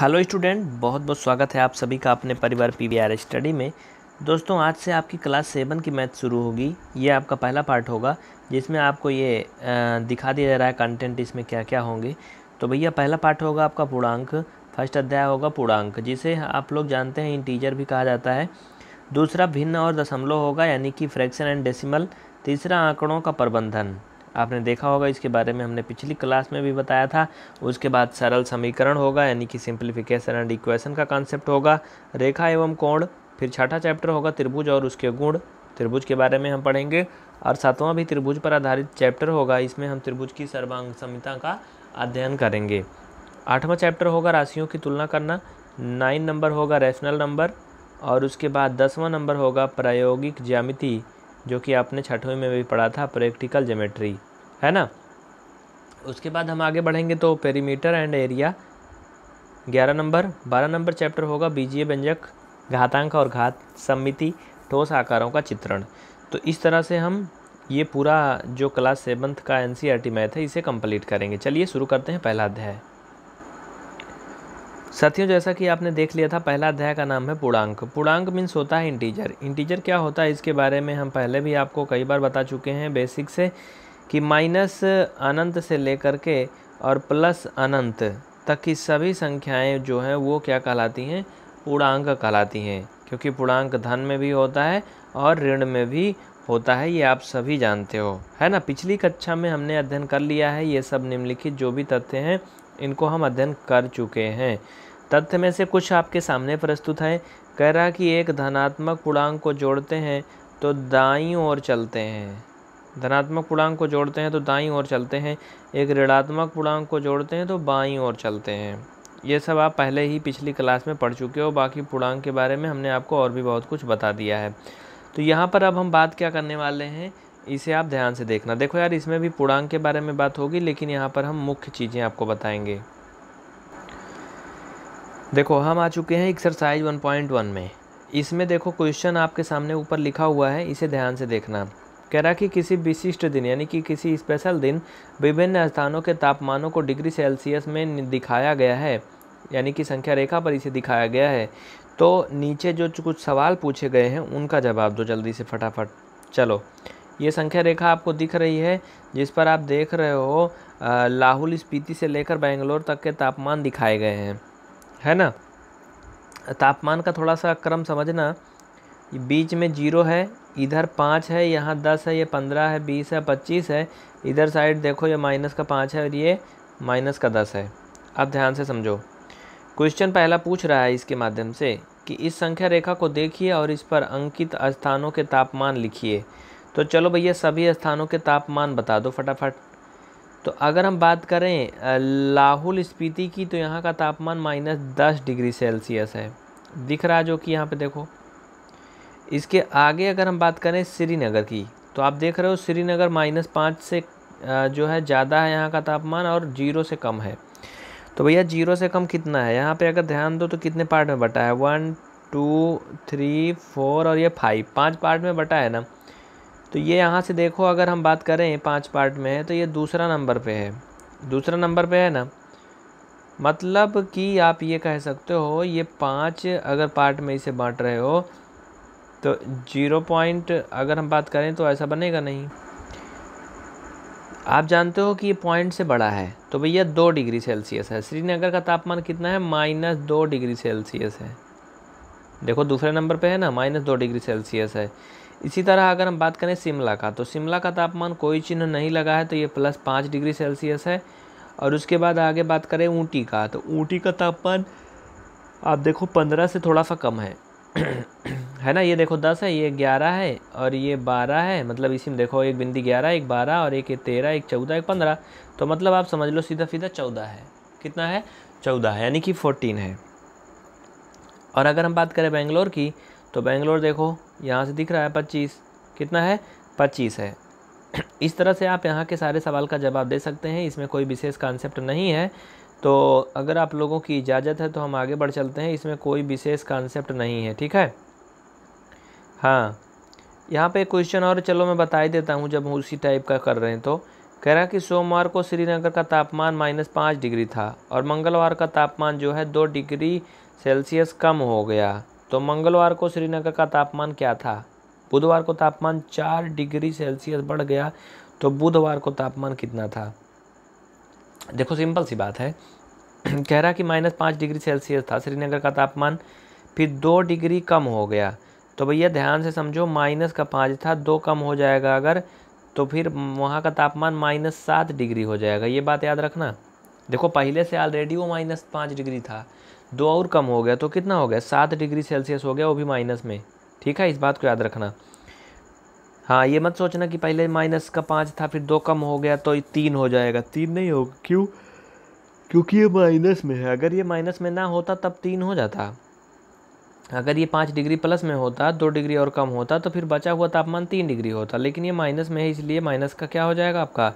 hello student बहुत बहुत स्वागत है आप सभी का अपने परिवार पी स्टडी में दोस्तों आज से आपकी क्लास सेवन की मैथ शुरू होगी ये आपका पहला पार्ट होगा जिसमें आपको ये दिखा दिया जा रहा है कंटेंट इसमें क्या क्या होंगे तो भैया पहला पार्ट होगा आपका पूर्णांक फर्स्ट अध्याय होगा पूर्णांक जिसे आप लोग जानते हैं इंटीजर भी कहा जाता है दूसरा भिन्न और दशमलव होगा यानी कि फ्रैक्शन एंड डेसिमल तीसरा आंकड़ों का प्रबंधन आपने देखा होगा इसके बारे में हमने पिछली क्लास में भी बताया था उसके बाद सरल समीकरण होगा यानी कि सिंप्लीफिकेशन एंड इक्वेशन का कॉन्सेप्ट होगा रेखा एवं कोण फिर छठा चैप्टर होगा त्रिभुज और उसके गुण त्रिभुज के बारे में हम पढ़ेंगे और सातवां भी त्रिभुज पर आधारित चैप्टर होगा इसमें हम त्रिभुज की सर्वांग संहिता का अध्ययन करेंगे आठवां चैप्टर होगा राशियों की तुलना करना नाइन नंबर होगा रैशनल नंबर और उसके बाद दसवां नंबर होगा प्रायोगिक ज्यामिति जो कि आपने छठवें में भी पढ़ा था प्रैक्टिकल ज्योमेट्री है ना उसके बाद हम आगे बढ़ेंगे तो पेरीमीटर एंड एरिया ग्यारह नंबर बारह नंबर चैप्टर होगा बीजीय व्यंजक घातांक और घात सम्मिति ठोस आकारों का चित्रण तो इस तरह से हम ये पूरा जो क्लास सेवन्थ का एन मैथ e है इसे कंप्लीट करेंगे चलिए शुरू करते हैं पहला अध्याय साथियों जैसा कि आपने देख लिया था पहला अध्याय का नाम है पूर्णांक पूर्णांक मीन्स होता है इंटीजर इंटीजर क्या होता है इसके बारे में हम पहले भी आपको कई बार बता चुके हैं बेसिक से कि माइनस अनंत से लेकर के और प्लस अनंत तक की सभी संख्याएं जो हैं वो क्या कहलाती हैं पूर्णांक कहलाती हैं क्योंकि पूर्णांक धन में भी होता है और ऋण में भी होता है ये आप सभी जानते हो है ना पिछली कक्षा में हमने अध्ययन कर लिया है ये सब निम्नलिखित जो भी तथ्य हैं इनको हम अध्ययन कर चुके हैं तथ्य में से कुछ आपके सामने प्रस्तुत हैं कह रहा कि एक धनात्मक पूर्णांक को जोड़ते हैं तो दाई ओर चलते हैं धनात्मक पूर्णांक को जोड़ते हैं तो दाई ओर चलते हैं एक ऋणात्मक पूर्णांक को जोड़ते हैं तो बाई ओर चलते हैं ये सब आप पहले ही पिछली क्लास में पढ़ चुके हो बाकी पूर्णांक के बारे में हमने आपको और भी बहुत कुछ बता दिया है तो यहाँ पर अब हम बात क्या करने वाले हैं इसे आप ध्यान से देखना देखो यार इसमें भी पूर्णांक के बारे में बात होगी लेकिन यहाँ पर हम मुख्य चीज़ें आपको बताएंगे देखो हम आ चुके हैं एक्सरसाइज 1.1 में इसमें देखो क्वेश्चन आपके सामने ऊपर लिखा हुआ है इसे ध्यान से देखना कह रहा कि किसी विशिष्ट दिन यानी कि किसी स्पेशल दिन विभिन्न स्थानों के तापमानों को डिग्री सेल्सियस में दिखाया गया है यानी कि संख्या रेखा पर इसे दिखाया गया है तो नीचे जो कुछ सवाल पूछे गए हैं उनका जवाब दो जल्दी से फटाफट चलो ये संख्या रेखा आपको दिख रही है जिस पर आप देख रहे हो लाहौल स्पीति से लेकर बेंगलोर तक के तापमान दिखाए गए हैं है ना तापमान का थोड़ा सा क्रम समझना बीच में जीरो है इधर पाँच है यहाँ दस है ये पंद्रह है बीस है पच्चीस है इधर साइड देखो ये माइनस का पाँच है और ये माइनस का दस है अब ध्यान से समझो क्वेश्चन पहला पूछ रहा है इसके माध्यम से कि इस संख्या रेखा को देखिए और इस पर अंकित स्थानों के तापमान लिखिए तो चलो भैया सभी स्थानों के तापमान बता दो फटाफट तो अगर हम बात करें लाहुल स्पीति की तो यहाँ का तापमान माइनस दस डिग्री सेल्सियस है दिख रहा जो कि यहाँ पे देखो इसके आगे अगर हम बात करें श्रीनगर की तो आप देख रहे हो श्रीनगर माइनस पाँच से जो है ज़्यादा है यहाँ का तापमान और जीरो से कम है तो भैया जीरो से कम कितना है यहाँ पे अगर ध्यान दो तो कितने पार्ट में बटा है वन टू थ्री फोर और ये फाइव पांच पार्ट में बटा है ना तो ये यहाँ से देखो अगर हम बात करें पांच पार्ट में है तो ये दूसरा नंबर पे है दूसरा नंबर पे है ना मतलब कि आप ये कह सकते हो ये पांच अगर पार्ट में इसे बांट रहे हो तो जीरो पॉइंट अगर हम बात करें तो ऐसा बनेगा नहीं आप जानते हो कि ये पॉइंट से बड़ा है तो भैया दो डिग्री सेल्सियस है श्रीनगर का तापमान कितना है माइनस दो डिग्री सेल्सियस है देखो दूसरे नंबर पे है ना माइनस दो डिग्री सेल्सियस है इसी तरह अगर हम बात करें शिमला का तो शिमला का तापमान कोई चिन्ह नहीं लगा है तो ये प्लस पाँच डिग्री सेल्सियस है और उसके बाद आगे बात करें ऊँटी का तो ऊँटी का तापमान आप देखो पंद्रह से थोड़ा सा कम है है ना ये देखो दस है ये ग्यारह है और ये बारह है मतलब इसी में देखो एक बिंदी ग्यारह एक बारह और एक तेरह एक चौदह एक पंद्रह तो मतलब आप समझ लो सीधा सीधा चौदह है कितना है चौदह है यानी कि फोर्टीन है और अगर हम बात करें बेंगलोर की तो बेंगलोर देखो यहाँ से दिख रहा है पच्चीस कितना है पच्चीस है इस तरह से आप यहाँ के सारे सवाल का जवाब दे सकते हैं इसमें कोई विशेष कॉन्सेप्ट नहीं है तो अगर आप लोगों की इजाज़त है तो हम आगे बढ़ चलते हैं इसमें कोई विशेष कॉन्सेप्ट नहीं है ठीक है हाँ यहाँ पे क्वेश्चन और चलो मैं बता ही देता हूँ जब उसी टाइप का कर रहे हैं तो कह रहा कि सोमवार को श्रीनगर का तापमान माइनस पाँच डिग्री था और मंगलवार का तापमान जो है दो डिग्री सेल्सियस कम हो गया तो मंगलवार को श्रीनगर का तापमान क्या था बुधवार को तापमान चार डिग्री सेल्सियस बढ़ गया तो बुधवार को तापमान कितना था देखो सिंपल सी बात है कह रहा कि माइनस पाँच डिग्री सेल्सियस था श्रीनगर का तापमान फिर दो डिग्री कम हो गया तो भैया ध्यान से समझो माइनस का पाँच था दो कम हो जाएगा अगर तो फिर वहाँ का तापमान माइनस सात डिग्री हो जाएगा ये बात याद रखना देखो पहले से ऑलरेडी वो माइनस पाँच डिग्री था दो और कम हो गया तो कितना हो गया सात डिग्री सेल्सियस हो गया वो भी माइनस में ठीक है इस बात को याद रखना हाँ ये मत सोचना कि पहले माइनस का पाँच था फिर दो कम हो गया तो तीन हो जाएगा तीन नहीं होगा क्यों क्योंकि ये माइनस में है अगर ये माइनस में ना होता तब तीन हो जाता अगर ये पाँच डिग्री प्लस में होता दो डिग्री और कम होता तो फिर बचा हुआ तापमान तीन डिग्री होता लेकिन ये माइनस में है इसलिए माइनस का क्या हो जाएगा आपका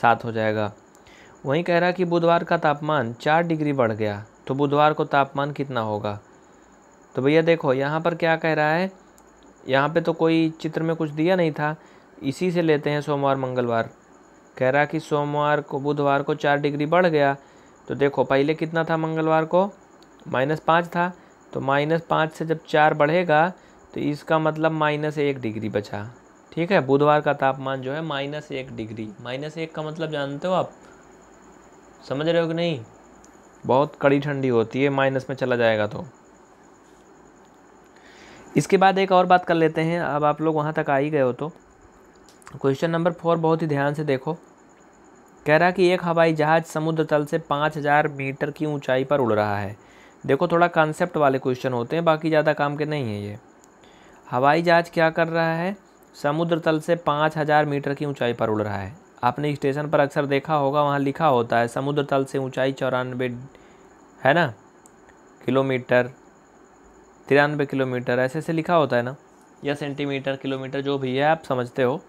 सात हो जाएगा वहीं कह रहा कि बुधवार का तापमान चार डिग्री बढ़ गया तो बुधवार को तापमान कितना होगा तो भैया देखो यहाँ पर क्या कह रहा है यहाँ पर तो कोई चित्र में कुछ दिया नहीं था इसी से लेते हैं सोमवार मंगलवार कह रहा कि सोमवार को बुधवार को चार डिग्री बढ़ गया तो देखो पहले कितना था मंगलवार को माइनस पाँच था तो माइनस पाँच से जब चार बढ़ेगा तो इसका मतलब माइनस एक डिग्री बचा ठीक है बुधवार का तापमान जो है माइनस एक डिग्री माइनस एक का मतलब जानते हो आप समझ रहे हो कि नहीं बहुत कड़ी ठंडी होती है माइनस में चला जाएगा तो इसके बाद एक और बात कर लेते हैं अब आप लोग वहाँ तक आ ही गए हो तो क्वेश्चन नंबर फोर बहुत ही ध्यान से देखो कह रहा कि एक हवाई जहाज़ समुद्र तल से पाँच हज़ार मीटर की ऊंचाई पर उड़ रहा है देखो थोड़ा कॉन्सेप्ट वाले क्वेश्चन होते हैं बाकी ज़्यादा काम के नहीं है ये हवाई जहाज़ क्या कर रहा है समुद्र तल से पाँच हज़ार मीटर की ऊंचाई पर उड़ रहा है आपने स्टेशन पर अक्सर देखा होगा वहाँ लिखा होता है समुद्र तल से ऊंचाई चौरानवे है ना किलोमीटर तिरानवे किलोमीटर ऐसे ऐसे लिखा होता है ना या सेंटीमीटर किलोमीटर जो भी है आप समझते हो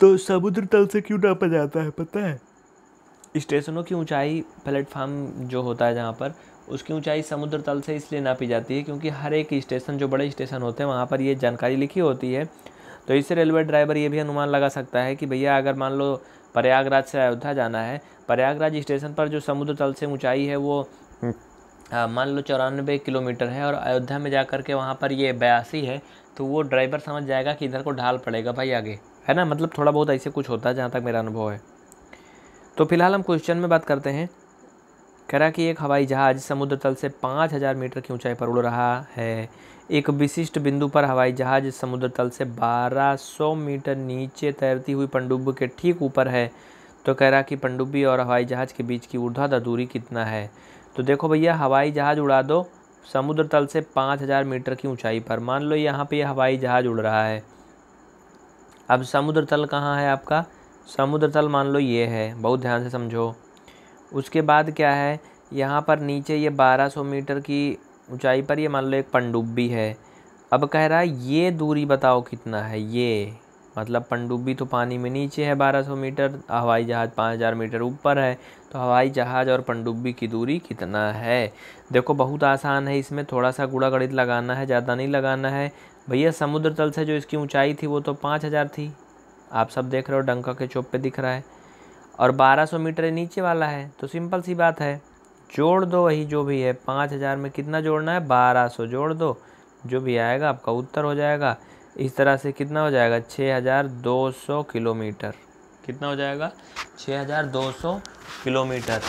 तो समुद्र तल से क्यों नापा जाता है पता है स्टेशनों की ऊंचाई प्लेटफार्म जो होता है जहाँ पर उसकी ऊंचाई समुद्र तल से इसलिए नापी जाती है क्योंकि हर एक स्टेशन जो बड़े स्टेशन होते हैं वहाँ पर ये जानकारी लिखी होती है तो इससे रेलवे ड्राइवर ये भी अनुमान लगा सकता है कि भैया अगर मान लो प्रयागराज से अयोध्या जाना है प्रयागराज स्टेशन पर जो समुद्र तल से ऊंचाई है वो मान लो चौरानबे किलोमीटर है और अयोध्या में जा कर के वहाँ पर ये बयासी है तो वो ड्राइवर समझ जाएगा कि इधर को ढाल पड़ेगा भाई आगे है ना मतलब थोड़ा बहुत ऐसे कुछ होता है जहाँ तक मेरा अनुभव है तो फिलहाल हम क्वेश्चन में बात करते हैं रहा कि एक हवाई जहाज़ समुद्र तल से 5000 मीटर की ऊंचाई पर उड़ रहा है एक विशिष्ट बिंदु पर हवाई जहाज़ समुद्र तल से 1200 मीटर नीचे तैरती हुई पनडुब्बी के ठीक ऊपर है तो कह रहा कि पंडुब्बी और हवाई जहाज़ के बीच की ऊर्ध्वाधर दूरी कितना है तो देखो भैया हवाई जहाज़ उड़ा दो समुद्र तल से 5000 मीटर की ऊंचाई पर मान लो यहाँ पे यह हवाई जहाज़ उड़ रहा है अब समुद्र तल कहाँ है आपका समुद्र तल मान लो ये है बहुत ध्यान से समझो उसके बाद क्या है यहाँ पर नीचे ये 1200 मीटर की ऊंचाई पर ये मान लो एक पनडुब्बी है अब कह रहा है ये दूरी बताओ कितना है ये मतलब पनडुब्बी तो पानी में नीचे है 1200 मीटर हवाई जहाज़ 5000 मीटर ऊपर है तो हवाई जहाज़ और पनडुब्बी की दूरी कितना है देखो बहुत आसान है इसमें थोड़ा सा गुड़ा गणित लगाना है ज़्यादा नहीं लगाना है भैया समुद्र तल से जो इसकी ऊँचाई थी वो तो पाँच थी आप सब देख रहे हो डंका के चौप पर दिख रहा है और 1200 मीटर नीचे वाला है तो सिंपल सी बात है जोड़ दो वही जो भी है पाँच हज़ार में कितना जोड़ना है बारह सौ जोड़ दो जो भी आएगा आपका उत्तर हो जाएगा इस तरह से कितना हो जाएगा छः हज़ार दो सौ किलोमीटर कितना हो जाएगा छः हज़ार दो सौ किलोमीटर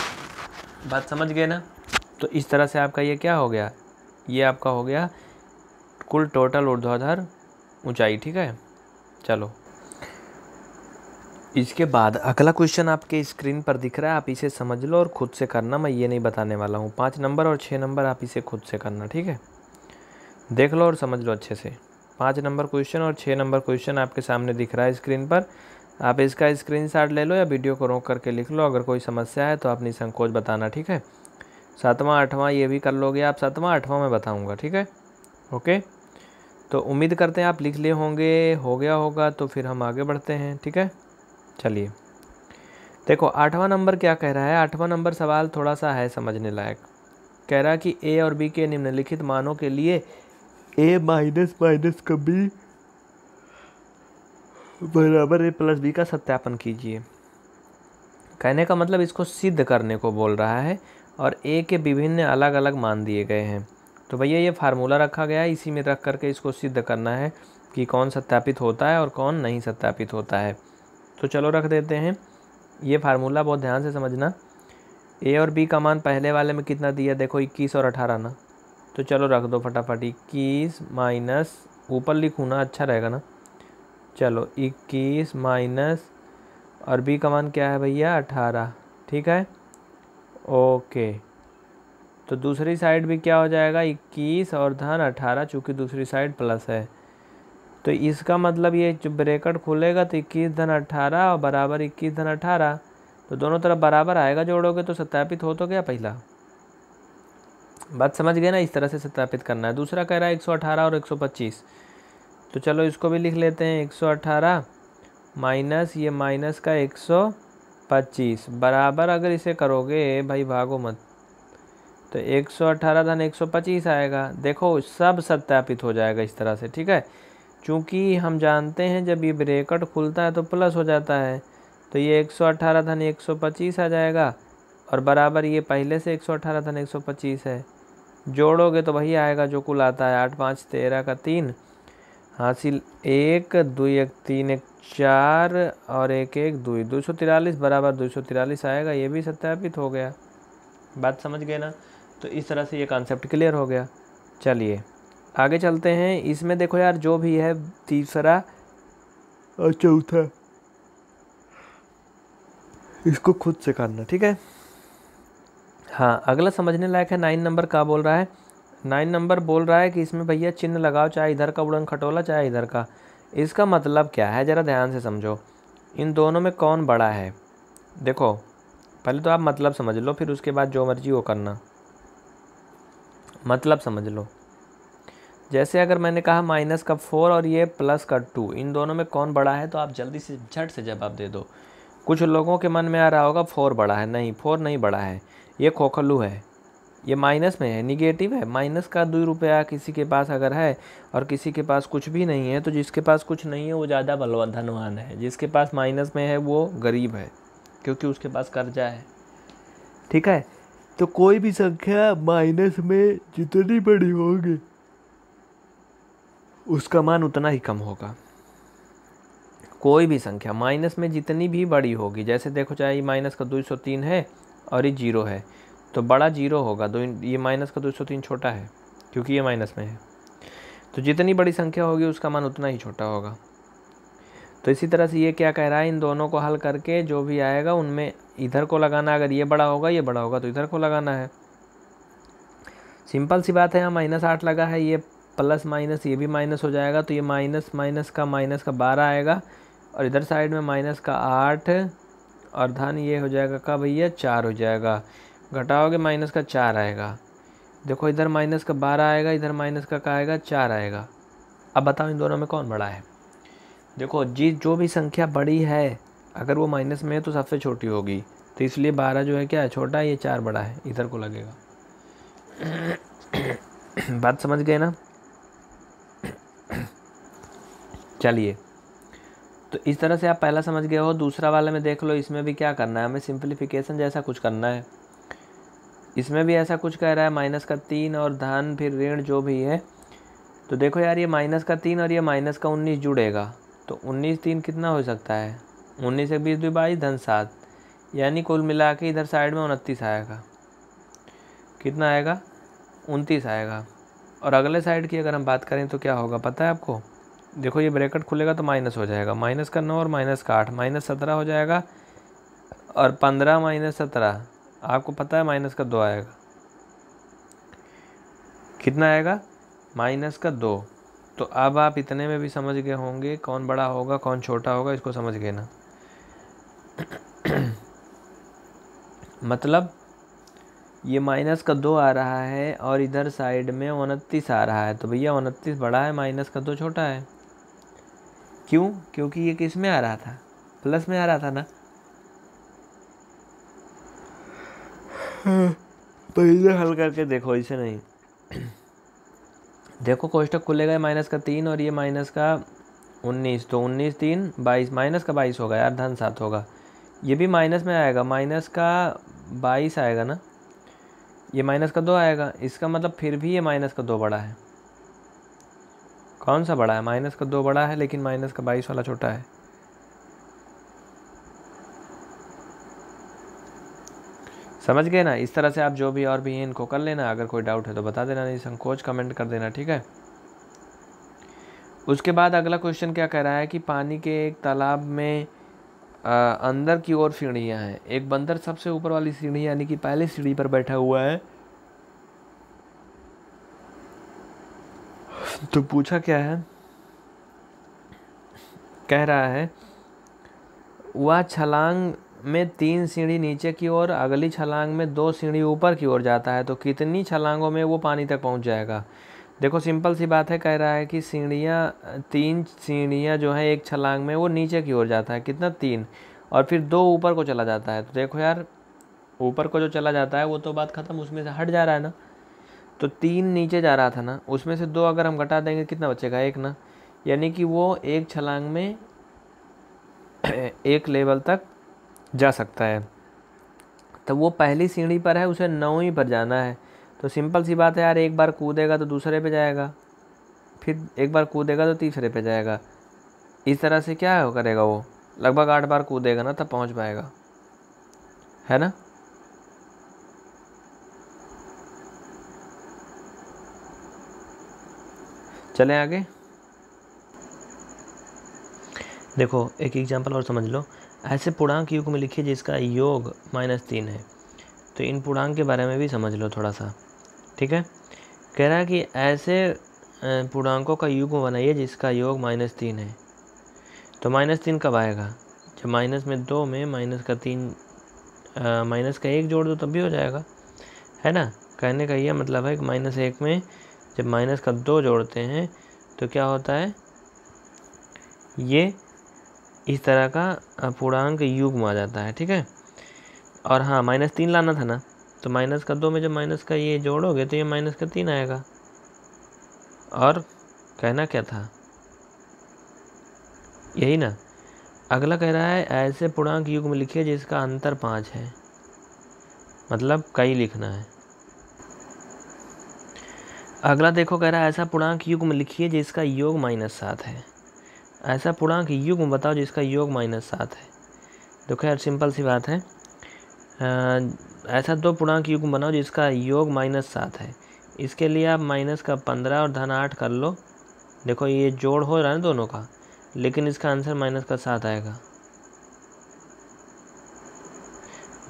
बात समझ गए ना तो इस तरह से आपका ये क्या हो गया ये आपका हो गया कुल टोटल ऊर्ध्वाधर ऊँचाई ठीक है चलो इसके बाद अगला क्वेश्चन आपके स्क्रीन पर दिख रहा है आप इसे समझ लो और खुद से करना मैं ये नहीं बताने वाला हूँ पाँच नंबर और छः नंबर आप इसे खुद से करना ठीक है देख लो और समझ लो अच्छे से पाँच नंबर क्वेश्चन और छः नंबर क्वेश्चन आपके सामने दिख रहा है स्क्रीन पर आप इसका स्क्रीन ले लो या वीडियो को रोक करके लिख लो अगर कोई समस्या है तो आप निसंकोच बताना ठीक है सातवां आठवां ये भी कर लोगे आप सातवां आठवां मैं बताऊँगा ठीक है ओके तो उम्मीद करते हैं आप लिख लिए होंगे हो गया होगा तो फिर हम आगे बढ़ते हैं ठीक है चलिए देखो आठवां नंबर क्या कह रहा है आठवां नंबर सवाल थोड़ा सा है समझने लायक कह रहा है कि ए और बी के निम्नलिखित मानों के लिए ए माइनस माइनस का बी बराबर ए प्लस बी का सत्यापन कीजिए कहने का मतलब इसको सिद्ध करने को बोल रहा है और ए के विभिन्न अलग अलग मान दिए गए हैं तो भैया ये फार्मूला रखा गया है इसी में रख करके इसको सिद्ध करना है कि कौन सत्यापित होता है और कौन नहीं सत्यापित होता है तो चलो रख देते हैं ये फार्मूला बहुत ध्यान से समझना ए और बी का मान पहले वाले में कितना दिया देखो इक्कीस और अठारह ना तो चलो रख दो फटाफट इक्कीस माइनस ऊपर लिखूँ ना अच्छा रहेगा ना चलो इक्कीस माइनस और बी का मान क्या है भैया अठारह ठीक है ओके तो दूसरी साइड भी क्या हो जाएगा इक्कीस और धन अठारह चूँकि दूसरी साइड प्लस है तो इसका मतलब ये जो ब्रेकेट खुलेगा तो इक्कीस धन अट्ठारह और बराबर इक्कीस धन अट्ठारह तो दोनों तरफ बराबर आएगा जोड़ोगे तो सत्यापित हो तो गया पहला बात समझ गए ना इस तरह से सत्यापित करना है दूसरा कह रहा है 118 और 125 तो चलो इसको भी लिख लेते हैं 118 माइनस ये माइनस का 125 बराबर अगर इसे करोगे भाई भागो मत तो 118 धन पच्चीस आएगा देखो सब सत्यापित हो जाएगा इस तरह से ठीक है चूँकि हम जानते हैं जब ये ब्रेकट खुलता है तो प्लस हो जाता है तो ये 118 धन पच्चीस आ जाएगा और बराबर ये पहले से 118 धन पच्चीस है जोड़ोगे तो वही आएगा जो कुल आता है आठ पाँच तेरह का तीन हासिल एक दो एक तीन एक चार और एक एक दो दो सौ तिरालीस बराबर दो सौ तिरालीस आएगा ये भी सत्यापित हो गया बात समझ गए ना तो इस तरह से ये कॉन्सेप्ट क्लियर हो गया चलिए आगे चलते हैं इसमें देखो यार जो भी है तीसरा और चौथा इसको खुद से करना ठीक है हाँ अगला समझने लायक है नाइन नंबर का बोल रहा है नाइन नंबर बोल रहा है कि इसमें भैया चिन्ह लगाओ चाहे इधर का उड़न खटोला चाहे इधर का इसका मतलब क्या है ज़रा ध्यान से समझो इन दोनों में कौन बड़ा है देखो पहले तो आप मतलब समझ लो फिर उसके बाद जो मर्जी वो करना मतलब समझ लो जैसे अगर मैंने कहा माइनस का फोर और ये प्लस का टू इन दोनों में कौन बड़ा है तो आप जल्दी से झट से जवाब दे दो कुछ लोगों के मन में आ रहा होगा फोर बड़ा है नहीं फोर नहीं बड़ा है ये खोखलू है ये माइनस में है निगेटिव है माइनस का दो रुपया किसी के पास अगर है और किसी के पास कुछ भी नहीं है तो जिसके पास कुछ नहीं है वो ज़्यादा बलव धनवान है जिसके पास माइनस में है वो गरीब है क्योंकि उसके पास कर्जा है ठीक है तो कोई भी संख्या माइनस में जितनी बड़ी होगी उसका मान उतना ही कम होगा कोई भी संख्या माइनस में जितनी भी बड़ी होगी जैसे देखो चाहे ये माइनस का दो सौ तीन है और ये जीरो है तो बड़ा जीरो होगा दो ये माइनस का दो सौ तीन छोटा है क्योंकि ये माइनस में है तो जितनी बड़ी संख्या होगी उसका मान उतना ही छोटा होगा तो इसी तरह से ये क्या कह रहा है इन दोनों को हल करके जो भी आएगा उनमें इधर को लगाना अगर ये बड़ा होगा ये बड़ा होगा तो इधर को लगाना है सिंपल सी बात है यहाँ माइनस आठ लगा है ये प्लस माइनस ये भी माइनस हो जाएगा तो ये माइनस माइनस का माइनस का बारह आएगा और इधर साइड में माइनस का आठ और धन ये हो जाएगा का भैया चार हो जाएगा घटाओगे माइनस का चार आएगा देखो इधर माइनस का बारह आएगा इधर माइनस का का आएगा चार आएगा अब बताओ इन दोनों में कौन बड़ा है देखो जी जो भी संख्या बड़ी है अगर वो माइनस में है तो सबसे छोटी होगी तो इसलिए बारह जो है क्या है छोटा है ये चार बड़ा है इधर को लगेगा बात समझ गए ना चलिए तो इस तरह से आप पहला समझ गए हो दूसरा वाले में देख लो इसमें भी क्या करना है हमें सिंप्लीफिकेशन जैसा कुछ करना है इसमें भी ऐसा कुछ कह रहा है माइनस का तीन और धन फिर ऋण जो भी है तो देखो यार ये माइनस का तीन और ये माइनस का उन्नीस जुड़ेगा तो उन्नीस तीन कितना हो सकता है उन्नीस एक बीस दो बाईस धन सात यानी कुल मिला के इधर साइड में उनतीस आएगा कितना आएगा उनतीस आएगा और अगले साइड की अगर हम बात करें तो क्या होगा पता है आपको देखो ये ब्रैकेट खुलेगा तो माइनस हो जाएगा माइनस का नौ और माइनस का आठ माइनस सत्रह हो जाएगा और पंद्रह माइनस सत्रह आपको पता है माइनस का दो आएगा कितना आएगा माइनस का दो तो अब आप इतने में भी समझ गए होंगे कौन बड़ा होगा कौन छोटा होगा इसको समझ गए ना मतलब ये माइनस का दो आ रहा है और इधर साइड में उनतीस आ रहा है तो भैया उनतीस बड़ा है माइनस का दो छोटा है क्यों क्योंकि ये किस में आ रहा था प्लस में आ रहा था ना तो इसे हल करके देखो इसे नहीं देखो कोष्टक खुलेगा माइनस का तीन और ये माइनस का उन्नीस तो उन्नीस तीन बाईस माइनस का बाईस होगा यार धन सात होगा ये भी माइनस में आएगा माइनस का बाईस आएगा ना ये माइनस का दो आएगा इसका मतलब फिर भी ये माइनस का दो बड़ा है कौन सा बड़ा है माइनस का दो बड़ा है लेकिन माइनस का बाईस वाला छोटा है समझ गए ना इस तरह से आप जो भी और भी हैं इनको कर लेना अगर कोई डाउट है तो बता देना नहीं संकोच कमेंट कर देना ठीक है उसके बाद अगला क्वेश्चन क्या कह रहा है कि पानी के एक तालाब में आ, अंदर की ओर सीढ़ियाँ हैं एक बंदर सबसे ऊपर वाली सीढ़ी यानी कि पहली सीढ़ी पर बैठा हुआ है तो पूछा क्या है कह रहा है वह छलांग में तीन सीढ़ी नीचे की ओर अगली छलांग में दो सीढ़ी ऊपर की ओर जाता है तो कितनी छलांगों में वो पानी तक पहुंच जाएगा देखो सिंपल सी बात है कह रहा है कि सीढ़ियाँ तीन सीढ़ियाँ जो है एक छलांग में वो नीचे की ओर जाता है कितना तीन और फिर दो ऊपर को चला जाता है तो देखो यार ऊपर को जो चला जाता है वो तो बात ख़त्म उसमें से हट जा रहा है ना तो तीन नीचे जा रहा था ना उसमें से दो अगर हम घटा देंगे कितना बचेगा एक ना यानी कि वो एक छलांग में एक लेवल तक जा सकता है तो वो पहली सीढ़ी पर है उसे नौवीं पर जाना है तो सिंपल सी बात है यार एक बार कूदेगा तो दूसरे पे जाएगा फिर एक बार कूदेगा तो तीसरे पे जाएगा इस तरह से क्या करेगा वो लगभग आठ बार कूदेगा ना तब पहुंच पाएगा है ना चलें आगे देखो एक एग्जाम्पल और समझ लो ऐसे पूर्णांक युग में लिखिए जिसका योग माइनस तीन है तो इन पूर्णांक के बारे में भी समझ लो थोड़ा सा ठीक है कह रहा है कि ऐसे पूर्णांकों का युग बनाइए जिसका योग माइनस तीन है तो माइनस तीन कब आएगा जब माइनस में दो में माइनस का तीन माइनस का एक जोड़ दो तब भी हो जाएगा है ना कहने का यह मतलब है कि माइनस एक में जब माइनस का दो जोड़ते हैं तो क्या होता है ये इस तरह का पूर्णांक युग्म आ जाता है ठीक है और हाँ माइनस तीन लाना था ना तो माइनस का दो में जब माइनस का ये जोड़ोगे तो ये माइनस का तीन आएगा और कहना क्या था यही ना अगला कह रहा है ऐसे पूर्णांक युग में लिखिए जिसका अंतर पाँच है मतलब कई लिखना है अगला देखो कह रहा है ऐसा पूर्णांक युग्म लिखिए जिसका योग माइनस सात है ऐसा पूर्णांक युग्म बताओ जिसका योग माइनस सात है तो खैर सिंपल सी बात है ऐसा दो पूर्णांक युग्म बनाओ जिसका योग माइनस सात है इसके लिए आप माइनस का पंद्रह और धन आठ कर लो देखो ये जोड़ हो रहा है दोनों का लेकिन इसका आंसर माइनस का सात आएगा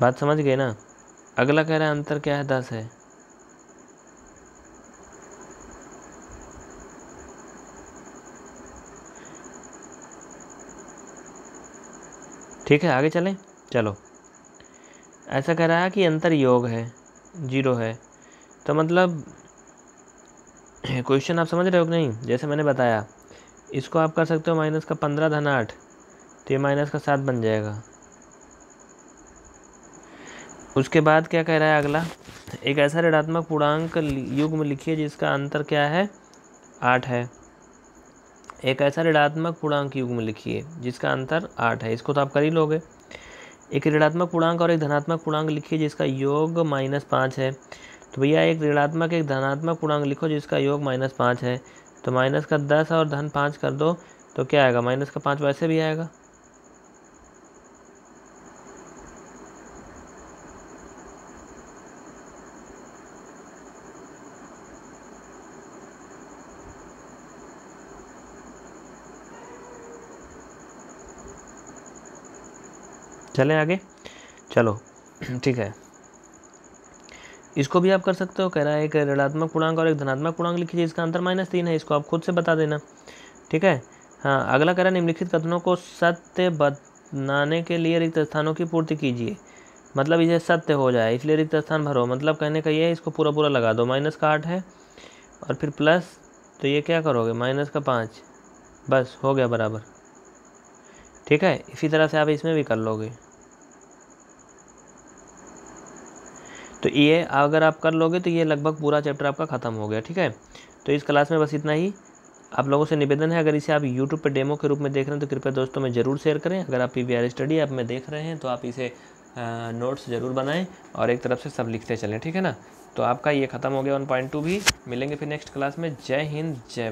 बात समझ गए ना अगला कह रहा है अंतर क्या है दस है ठीक है आगे चलें चलो ऐसा कह रहा है कि अंतर योग है जीरो है तो मतलब क्वेश्चन आप समझ रहे हो कि नहीं जैसे मैंने बताया इसको आप कर सकते हो माइनस का पंद्रह धन आठ तो ये माइनस का सात बन जाएगा उसके बाद क्या कह रहा है अगला एक ऐसा ऋणात्मक पूर्णांक युग में लिखिए जिसका अंतर क्या है आठ है एक ऐसा ऋणात्मक पूर्णांक युग्म लिखिए जिसका अंतर आठ है इसको तो आप कर ही लोगे एक ऋणात्मक पूर्णांक और एक धनात्मक पूर्णांक लिखिए जिसका योग माइनस पाँच है तो भैया एक ऋणात्मक एक धनात्मक पूर्णांक लिखो जिसका योग माइनस पाँच है तो माइनस का दस और धन पाँच कर दो तो क्या आएगा माइनस का पाँच वैसे भी आएगा चलें आगे चलो ठीक है इसको भी आप कर सकते हो कह रहा है एक ऋणात्मक पूर्णांक और एक धनात्मक पूर्णांक लिखीजिए इसका अंतर माइनस तीन है इसको आप खुद से बता देना ठीक है हाँ अगला कह रहा है निम्नलिखित कथनों को सत्य बनाने के लिए रिक्त स्थानों की पूर्ति कीजिए मतलब इसे सत्य हो जाए इसलिए रिक्त स्थान भरो मतलब कहने का ये है इसको पूरा पूरा लगा दो माइनस का आठ है और फिर प्लस तो ये क्या करोगे माइनस का पाँच बस हो गया बराबर ठीक है इसी तरह से आप इसमें भी कर लोगे तो ये अगर आप कर लोगे तो ये लगभग पूरा चैप्टर आपका ख़त्म हो गया ठीक है तो इस क्लास में बस इतना ही आप लोगों से निवेदन है अगर इसे आप यूट्यूब पर डेमो के रूप में देख रहे हैं तो कृपया दोस्तों में ज़रूर शेयर करें अगर आप P V R study app में देख रहे हैं तो आप इसे नोट्स ज़रूर बनाएं और एक तरफ से सब लिखते चलें ठीक है ना तो आपका ये ख़त्म हो गया वन पॉइंट टू भी मिलेंगे फिर नेक्स्ट क्लास में जय हिंद जय